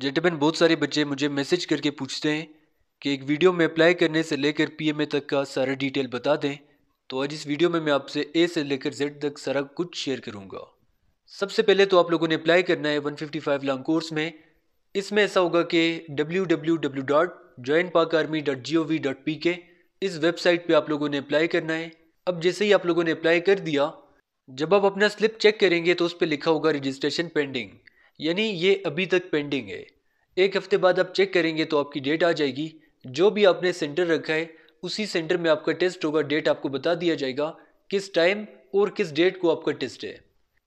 gentlemen बहुत सारे बच्चे मुझे मैसेज करके पूछते हैं कि एक वीडियो में अप्लाई करने से लेकर पीएमए तक का सारा डिटेल बता दें तो आज इस वीडियो में मैं आपसे ए से लेकर जेड तक सारा कुछ शेयर करूंगा सबसे पहले तो आप लोगों ने अप्लाई करना है 155 लॉन्ग कोर्स में इसमें ऐसा होगा कि www.joinpakarmy.gov.pk इस वेबसाइट पे आप लोगों ने अप्लाई करना है अब जैसे ही आप लोगों ने अप्लाई कर दिया जब आप अपना स्लिप चेक करेंगे तो उस पर लिखा होगा रजिस्ट्रेशन पेंडिंग यानी ये अभी तक पेंडिंग है एक हफ्ते बाद आप चेक करेंगे तो आपकी डेट आ जाएगी जो भी आपने सेंटर रखा है उसी सेंटर में आपका टेस्ट होगा डेट आपको बता दिया जाएगा किस टाइम और किस डेट को आपका टेस्ट है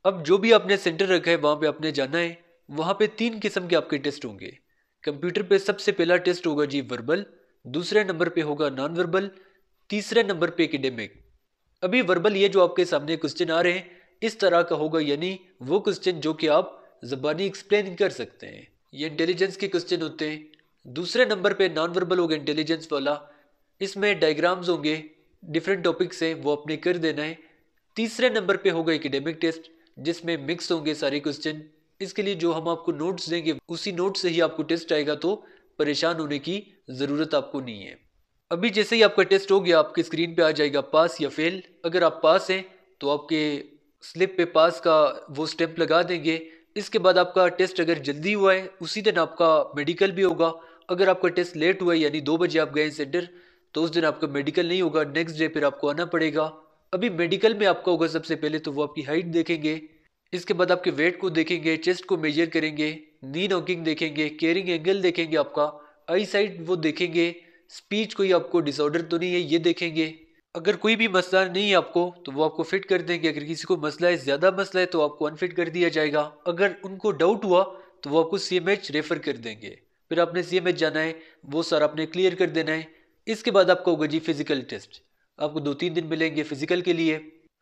अब जो भी आपने सेंटर रखा है वहाँ पे आपने जाना है वहाँ पे तीन किस्म के आपके टेस्ट होंगे कंप्यूटर पे सबसे पहला टेस्ट होगा जी वर्बल दूसरे नंबर पे होगा नॉन वर्बल तीसरे नंबर पे एकेडेमिक अभी वर्बल ये जो आपके सामने क्वेश्चन आ रहे हैं इस तरह का होगा यानी वो क्वेश्चन जो कि आप ज़बानी एक्सप्लेन कर सकते हैं ये इंटेलिजेंस के क्वेश्चन होते हैं दूसरे नंबर पे नॉन वर्बल होगा इंटेलिजेंस वाला इसमें डायग्राम्स होंगे डिफरेंट टॉपिक्स हैं वो अपने कर देना है तीसरे नंबर पे होगा एकेडमिक टेस्ट जिसमें मिक्स होंगे सारे क्वेश्चन इसके लिए जो हम आपको नोट्स देंगे उसी नोट से ही आपको टेस्ट आएगा तो परेशान होने की ज़रूरत आपको नहीं है अभी जैसे ही आपका टेस्ट हो गया आपके स्क्रीन पर आ जाएगा पास या फेल अगर आप पास हैं तो आपके स्लिप पे पास का वो स्टेप लगा देंगे इसके बाद आपका टेस्ट अगर जल्दी हुआ है उसी दिन आपका मेडिकल भी होगा अगर आपका टेस्ट लेट हुआ है यानी दो बजे आप गए सेंटर तो उस दिन आपका मेडिकल नहीं होगा नेक्स्ट डे फिर आपको आना पड़ेगा अभी मेडिकल में आपका होगा सबसे पहले तो वो आपकी हाइट देखेंगे इसके बाद आपके वेट को देखेंगे चेस्ट को मेजर करेंगे नी नॉकिंग देखेंगे केयरिंग एंगल देखेंगे आपका आई साइड वो देखेंगे स्पीच कोई आपको डिसऑर्डर तो नहीं है ये देखेंगे अगर कोई भी मसला नहीं है आपको तो वो आपको फिट कर देंगे अगर किसी को मसला है ज़्यादा मसला है तो आपको अनफिट कर दिया जाएगा अगर उनको डाउट हुआ तो वो आपको सी रेफ़र कर देंगे फिर आपने सी जाना है वो सारा आपने क्लियर कर देना है इसके बाद आपका होगा जी फिज़िकल टेस्ट आपको दो तीन दिन मिलेंगे फिज़िकल के लिए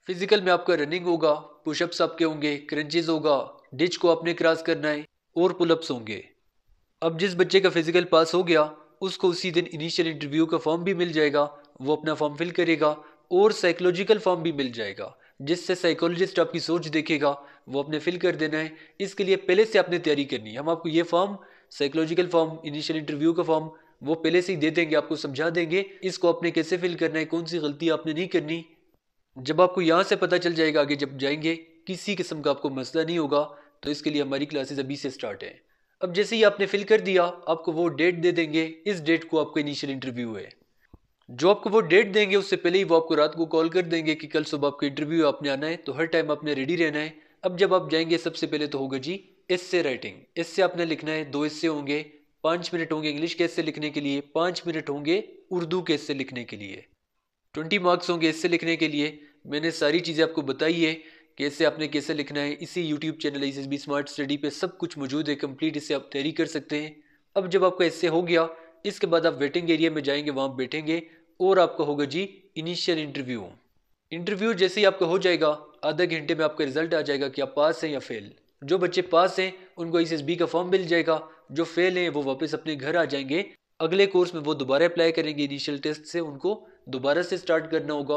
फिज़िकल में आपका रनिंग होगा पुशअप्स आपके होंगे क्रंचेज होगा डिच को आपने क्रॉस करना है और पुलअप्स होंगे अब जिस बच्चे का फिज़िकल पास हो गया उसको उसी दिन इनिशियल इंटरव्यू का फॉर्म भी मिल जाएगा वो अपना फॉर्म फिल करेगा और साइकोलॉजिकल फॉर्म भी मिल जाएगा जिससे साइकोलॉजिस्ट आपकी सोच देखेगा वो आपने फिल कर देना है इसके लिए पहले से आपने तैयारी करनी है हम आपको ये form psychological form initial interview का फॉर्म वो पहले से ही दे देंगे आपको समझा देंगे इसको आपने कैसे फिल करना है कौन सी गलती आपने नहीं करनी जब आपको यहाँ से पता चल जाएगा आगे जब जाएंगे किसी किस्म का आपको मसला नहीं होगा तो इसके लिए हमारी क्लासेज अभी से स्टार्ट हैं अब जैसे ही आपने फिल कर दिया आपको वो डेट दे देंगे इस डेट को आपका इनिशियल इंटरव्यू है जो आपको वो डेट देंगे उससे पहले ही वो आपको रात को कॉल कर देंगे कि कल सुबह आपको इंटरव्यू आपने आना है तो हर टाइम आपने रेडी रहना है अब जब आप जाएंगे सबसे पहले तो होगा जी इससे राइटिंग इससे आपने लिखना है दो इससे होंगे पाँच मिनट होंगे इंग्लिश के इससे लिखने के लिए पाँच मिनट होंगे उर्दू के इससे लिखने के लिए ट्वेंटी मार्क्स होंगे इससे लिखने के लिए मैंने सारी चीज़ें आपको बताई है कैसे आपने कैसे लिखना है इसी YouTube channel S B smart study पे सब कुछ मौजूद है कंप्लीट इससे आप तैयारी कर सकते हैं अब जब आपका इससे हो गया इसके बाद आप वेटिंग एरिया में जाएंगे वहाँ बैठेंगे और आपका होगा जी इनिशियल इंटरव्यू इंटरव्यू जैसे ही आपका हो जाएगा आधे घंटे में आपका रिजल्ट आ जाएगा कि आप पास हैं या फेल जो बच्चे पास हैं उनको एस का फॉर्म मिल जाएगा जो फेल हैं वो वापस अपने घर आ जाएंगे अगले कोर्स में वो दोबारा अप्लाई करेंगे इनिशियल टेस्ट से उनको दोबारा से स्टार्ट करना होगा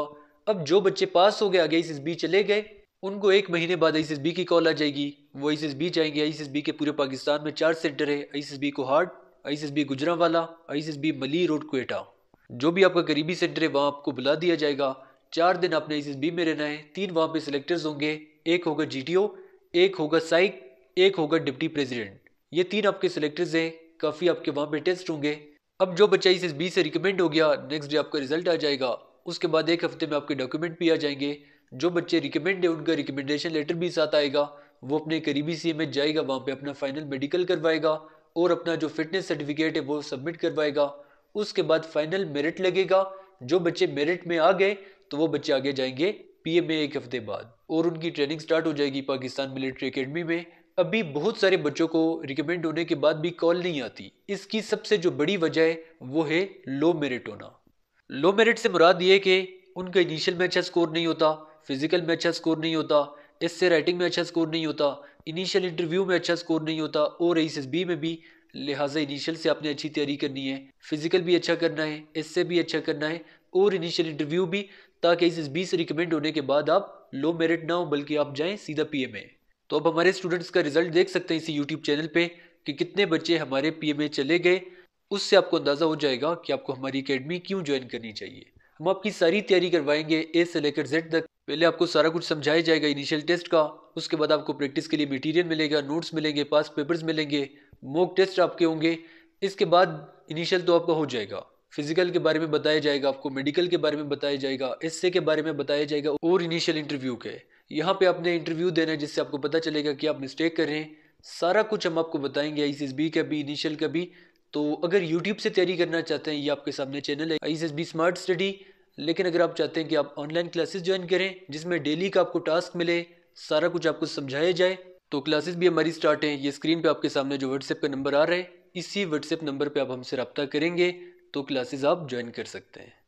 अब जो बच्चे पास हो गए आगे एस चले गए उनको एक महीने बाद आई की कॉल आ जाएगी वो आई जाएंगे आई के पूरे पाकिस्तान में चार सेंटर है आई को हार्ट आई गुजरावाला आई मली रोड कोयटा जो भी आपका करीबी सेंटर है वहाँ आपको बुला दिया जाएगा चार दिन आपने इस बी में रहना है तीन वहाँ पे सिलेक्टर्स होंगे एक होगा जीटीओ एक होगा साइक एक होगा डिप्टी प्रेसिडेंट ये तीन आपके सिलेक्टर्स हैं काफ़ी आपके वहाँ पे टेस्ट होंगे अब जो बच्चा इस बी से रिकमेंड हो गया नेक्स्ट डे आपका रिजल्ट आ जाएगा उसके बाद एक हफ्ते में आपके डॉक्यूमेंट भी आ जाएंगे जो बच्चे रिकमेंड है उनका रिकमेंडेशन लेटर भी साथ आएगा वो अपने करीबी सी में जाएगा वहाँ पे अपना फाइनल मेडिकल करवाएगा और अपना जो फिटनेस सर्टिफिकेट है वो सबमिट करवाएगा उसके बाद फाइनल मेरिट लगेगा जो बच्चे मेरिट में आ गए तो वो बच्चे आगे जाएंगे पीए में एक हफ्ते बाद और उनकी ट्रेनिंग स्टार्ट हो जाएगी पाकिस्तान मिलिट्री अकेडमी में अभी बहुत सारे बच्चों को रिकमेंड होने के बाद भी कॉल नहीं आती इसकी सबसे जो बड़ी वजह है वो है लो मेरिट होना लो मेरिट से मुराद ये कि उनका इनिशियल में अच्छा स्कोर नहीं होता फिजिकल में अच्छा स्कोर नहीं होता इससे राइटिंग में अच्छा स्कोर नहीं होता इनिशियल इंटरव्यू में अच्छा स्कोर नहीं होता और एस में भी लिहाजा इनिशियल से आपने अच्छी तैयारी करनी है फिजिकल भी अच्छा करना है इससे भी अच्छा करना है और इनिशियल इंटरव्यू भी ताकि इस बीस से रिकमेंड होने के बाद आप लो मेरिट ना हो बल्कि आप जाएं सीधा पी में तो अब हमारे स्टूडेंट्स का रिजल्ट देख सकते हैं इसी यूट्यूब चैनल पे कि कितने बच्चे हमारे पी में चले गए उससे आपको अंदाज़ा हो जाएगा कि आपको हमारी अकेडमी क्यों ज्वाइन करनी चाहिए हम आपकी सारी तैयारी करवाएंगे ए से लेकर जेड तक पहले आपको सारा कुछ समझाया जाएगा इनिशियल टेस्ट का उसके बाद आपको प्रैक्टिस के लिए मटेरियल मिलेगा नोट्स मिलेंगे पास पेपर्स मिलेंगे मॉक टेस्ट आपके होंगे इसके बाद इनिशियल तो आपका हो जाएगा फिजिकल के बारे में बताया जाएगा आपको मेडिकल के बारे में बताया जाएगा एसए के बारे में बताया जाएगा और इनिशियल इंटरव्यू के यहाँ पे आपने इंटरव्यू देना है जिससे आपको पता चलेगा कि आप मिस्टेक कर रहे हैं सारा कुछ हम आपको बताएंगे आई बी का भी इनिशियल का भी तो अगर यूट्यूब से तैयारी करना चाहते हैं ये आपके सामने चैनल है आई स्मार्ट स्टडी लेकिन अगर आप चाहते हैं कि आप ऑनलाइन क्लासेस ज्वाइन करें जिसमें डेली का आपको टास्क मिले सारा कुछ आपको समझाया जाए तो क्लासेस भी हमारी स्टार्ट हैं ये स्क्रीन पे आपके सामने जो व्हाट्सएप का नंबर आ रहा है इसी व्हाट्सएप नंबर पे आप हमसे रब्ता करेंगे तो क्लासेस आप ज्वाइन कर सकते हैं